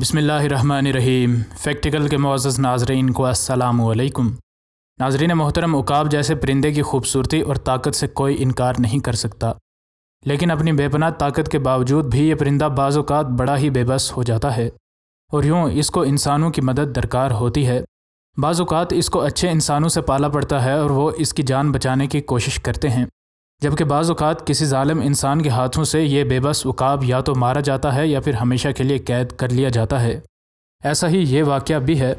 बसमीम फैक्टिकल के मोज़ नाजरीन को असलकम नाजरीन मोहतरम उकाब जैसे परिंदे की खूबसूरती और ताकत से कोई इनकार नहीं कर सकता लेकिन अपनी बेपना ताकत के बावजूद भी ये परिंदा बाज़ात बड़ा ही बेबस हो जाता है और यूँ इसको इंसानों की मदद दरकार होती है बाज़ात इसको अच्छे इंसानों से पाला पड़ता है और वो इसकी जान बचाने की कोशिश करते हैं जबकि बाज़ात किसी ालम इंसान के हाथों से ये बेबस उकाब या तो मारा जाता है या फिर हमेशा के लिए कैद कर लिया जाता है ऐसा ही ये वाक़ भी है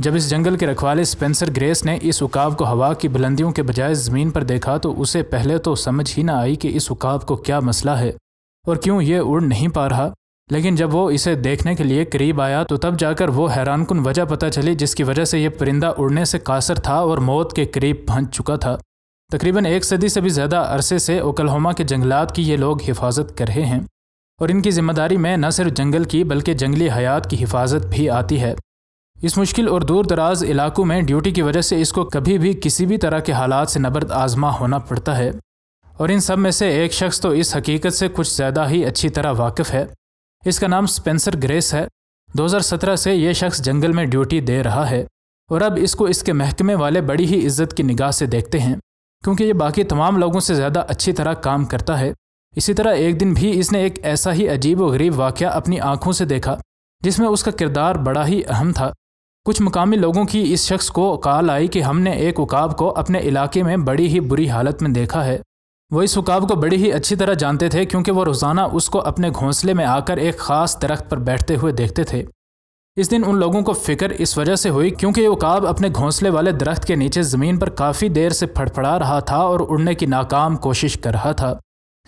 जब इस जंगल के रखवाले स्पेंसर ग्रेस ने इस उकाब को हवा की बुलंदियों के बजाय ज़मीन पर देखा तो उसे पहले तो समझ ही ना आई कि इस उकाब को क्या मसला है और क्यों ये उड़ नहीं पा रहा लेकिन जब वो इसे देखने के लिए करीब आया तो तब जाकर वो हैरानकुन वजह पता चली जिसकी वजह से यह परिंदा उड़ने से कासर था और मौत के करीब पहुंच चुका था तकरीबन एक सदी से भी ज़्यादा अरसे से ओकलहोमा के जंगलात की ये लोग हिफाजत कर रहे हैं और इनकी ज़िम्मेदारी में न सिर्फ जंगल की बल्कि जंगली हयात की हिफाजत भी आती है इस मुश्किल और दूर दराज इलाकों में ड्यूटी की वजह से इसको कभी भी किसी भी तरह के हालात से नबर्द आजमा होना पड़ता है और इन सब में से एक शख्स तो इस हकीकत से कुछ ज़्यादा ही अच्छी तरह वाकिफ़ है इसका नाम स्पेंसर ग्रेस है 2017 से ये शख्स जंगल में ड्यूटी दे रहा है और अब इसको इसके महकमे वाले बड़ी ही इज्जत की निगाह से देखते हैं क्योंकि ये बाकी तमाम लोगों से ज़्यादा अच्छी तरह काम करता है इसी तरह एक दिन भी इसने एक ऐसा ही अजीब व गरीब वाक़ अपनी आंखों से देखा जिसमें उसका किरदार बड़ा ही अहम था कुछ मकामी लोगों की इस शख्स को कॉल आई कि हमने एक उकाब को अपने इलाके में बड़ी ही बुरी हालत में देखा है वो इस उकाब को बड़ी ही अच्छी तरह जानते थे क्योंकि वो रोज़ाना उसको अपने घोंसले में आकर एक ख़ास दरख्त पर बैठते हुए देखते थे इस दिन उन लोगों को फिक्र इस वजह से हुई क्योंकि उकाब अपने घोंसले वाले दरख्त के नीचे ज़मीन पर काफ़ी देर से फड़फड़ा रहा था और उड़ने की नाकाम कोशिश कर रहा था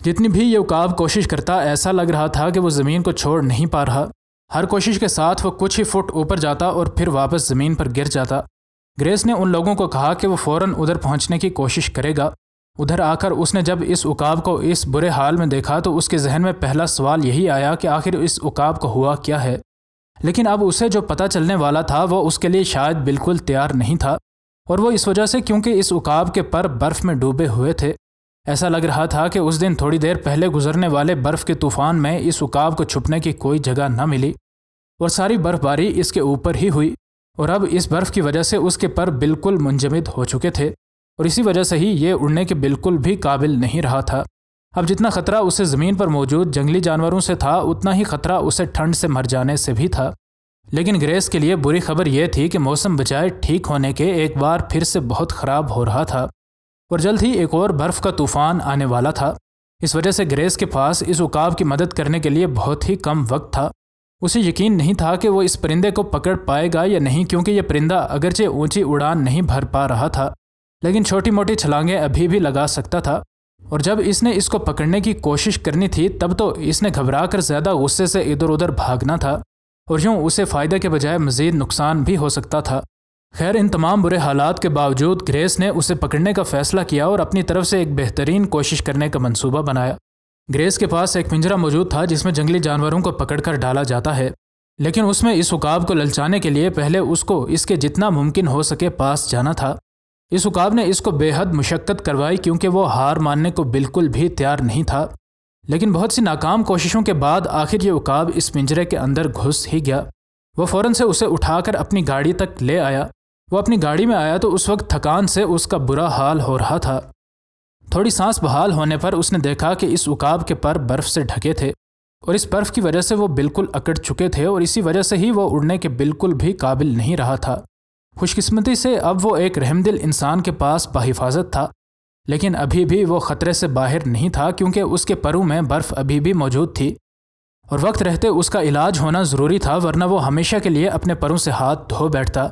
जितनी भी ये उकाब कोशिश करता ऐसा लग रहा था कि वो ज़मीन को छोड़ नहीं पा रहा हर कोशिश के साथ वो कुछ ही फुट ऊपर जाता और फिर वापस ज़मीन पर गिर जाता ग्रेस ने उन लोगों को कहा कि वो फौरन उधर पहुँचने की कोशिश करेगा उधर आकर उसने जब इस उकाब को इस बुरे हाल में देखा तो उसके जहन में पहला सवाल यही आया कि आखिर इस उकाब को हुआ क्या है लेकिन अब उसे जो पता चलने वाला था वह उसके लिए शायद बिल्कुल तैयार नहीं था और वो इस वजह से क्योंकि इस उकाब के पर बर्फ़ में डूबे हुए थे ऐसा लग रहा था कि उस दिन थोड़ी देर पहले गुजरने वाले बर्फ़ के तूफ़ान में इस उकाब को छुपने की कोई जगह न मिली और सारी बर्फ़बारी इसके ऊपर ही हुई और अब इस बर्फ़ की वजह से उसके पर बिल्कुल मुंजमद हो चुके थे और इसी वजह से ही ये उड़ने के बिल्कुल भी काबिल नहीं रहा था अब जितना खतरा उसे ज़मीन पर मौजूद जंगली जानवरों से था उतना ही खतरा उसे ठंड से मर जाने से भी था लेकिन ग्रेस के लिए बुरी खबर यह थी कि मौसम बजाय ठीक होने के एक बार फिर से बहुत ख़राब हो रहा था और जल्द ही एक और बर्फ़ का तूफान आने वाला था इस वजह से ग्रेस के पास इस उकाब की मदद करने के लिए बहुत ही कम वक्त था उसे यकीन नहीं था कि वो इस परिंदे को पकड़ पाएगा या नहीं क्योंकि यह परिंदा अगरचे ऊंची उड़ान नहीं भर पा रहा था लेकिन छोटी मोटी छलांगें अभी भी लगा सकता था और जब इसने इसको पकड़ने की कोशिश करनी थी तब तो इसने घबरा कर ज़्यादा गुस्से से इधर उधर भागना था और यूं उसे फ़ायदे के बजाय मज़ीद नुकसान भी हो सकता था खैर इन तमाम बुरे हालात के बावजूद ग्रेस ने उसे पकड़ने का फ़ैसला किया और अपनी तरफ से एक बेहतरीन कोशिश करने का मंसूबा बनाया ग्रेस के पास एक पिंजरा मौजूद था जिसमें जंगली जानवरों को पकड़कर डाला जाता है लेकिन उसमें इस उकाब को ललचाने के लिए पहले उसको इसके जितना मुमकिन हो सके पास जाना था इस उकाब ने इसको बेहद मुशक्क़त करवाई क्योंकि वो हार मानने को बिल्कुल भी तैयार नहीं था लेकिन बहुत सी नाकाम कोशिशों के बाद आखिर ये उकाब इस पिंजरे के अंदर घुस ही गया वह फ़ौरन से उसे उठाकर अपनी गाड़ी तक ले आया वह अपनी गाड़ी में आया तो उस वक्त थकान से उसका बुरा हाल हो रहा था थोड़ी सांस बहाल होने पर उसने देखा कि इस उकाब के पर बर्फ़ से ढके थे और इस बर्फ़ की वजह से वो बिल्कुल अकड़ चुके थे और इसी वजह से ही वो उड़ने के बिल्कुल भी काबिल नहीं रहा था खुशकिस्मती से अब वो एक रहमदिल इंसान के पास बाहिफाजत था लेकिन अभी भी वो ख़तरे से बाहर नहीं था क्योंकि उसके परों में बर्फ़ अभी भी मौजूद थी और वक्त रहते उसका इलाज होना ज़रूरी था वरना वो हमेशा के लिए अपने परों से हाथ धो बैठता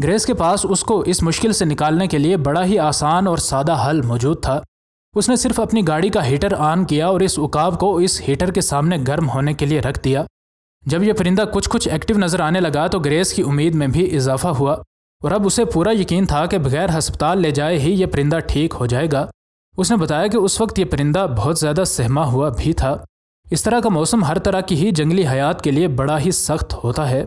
ग्रेस के पास उसको इस मुश्किल से निकालने के लिए बड़ा ही आसान और सादा हल मौजूद था उसने सिर्फ अपनी गाड़ी का हीटर ऑन किया और इस उकाब को इस हीटर के सामने गर्म होने के लिए रख दिया जब यह परिंदा कुछ कुछ एक्टिव नज़र आने लगा तो ग्रेस की उम्मीद में भी इजाफा हुआ और अब उसे पूरा यकीन था कि बगैर हस्पताल ले जाए ही यह परिंदा ठीक हो जाएगा उसने बताया कि उस वक्त यह परिंदा बहुत ज़्यादा सहमा हुआ भी था इस तरह का मौसम हर तरह की ही जंगली हयात के लिए बड़ा ही सख्त होता है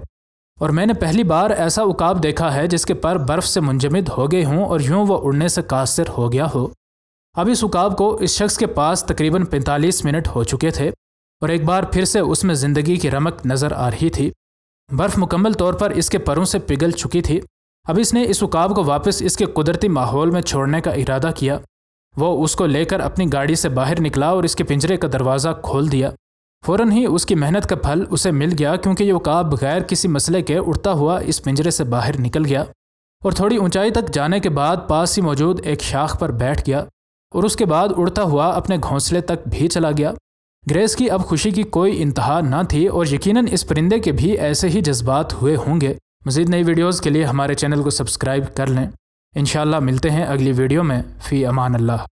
और मैंने पहली बार ऐसा उकाब देखा है जिसके पर बर्फ़ से मुंजमद हो गए हों और यूं वह उड़ने से कासिर हो गया हो अब इस उकाब को इस शख्स के पास तकरीबन 45 मिनट हो चुके थे और एक बार फिर से उसमें ज़िंदगी की रमक नज़र आ रही थी बर्फ़ मुकम्मल तौर पर इसके परों से पिघल चुकी थी अब इसने इस उकाब को वापस इसके कुदरती माहौल में छोड़ने का इरादा किया वो उसको लेकर अपनी गाड़ी से बाहर निकला और इसके पिंजरे का दरवाज़ा खोल दिया फौरन ही उसकी मेहनत का फल उसे मिल गया क्योंकि ये उकाब बगैर किसी मसले के उड़ता हुआ इस पिंजरे से बाहर निकल गया और थोड़ी ऊंचाई तक जाने के बाद पास ही मौजूद एक शाख पर बैठ गया और उसके बाद उड़ता हुआ अपने घोंसले तक भी चला गया ग्रेस की अब खुशी की कोई इंतहा ना थी और यकीनन इस परिंदे के भी ऐसे ही जज्बात हुए होंगे मज़ीद नई वीडियोज़ के लिए हमारे चैनल को सब्सक्राइब कर लें इनशाला मिलते हैं अगली वीडियो में फ़ी अमान अल्लाह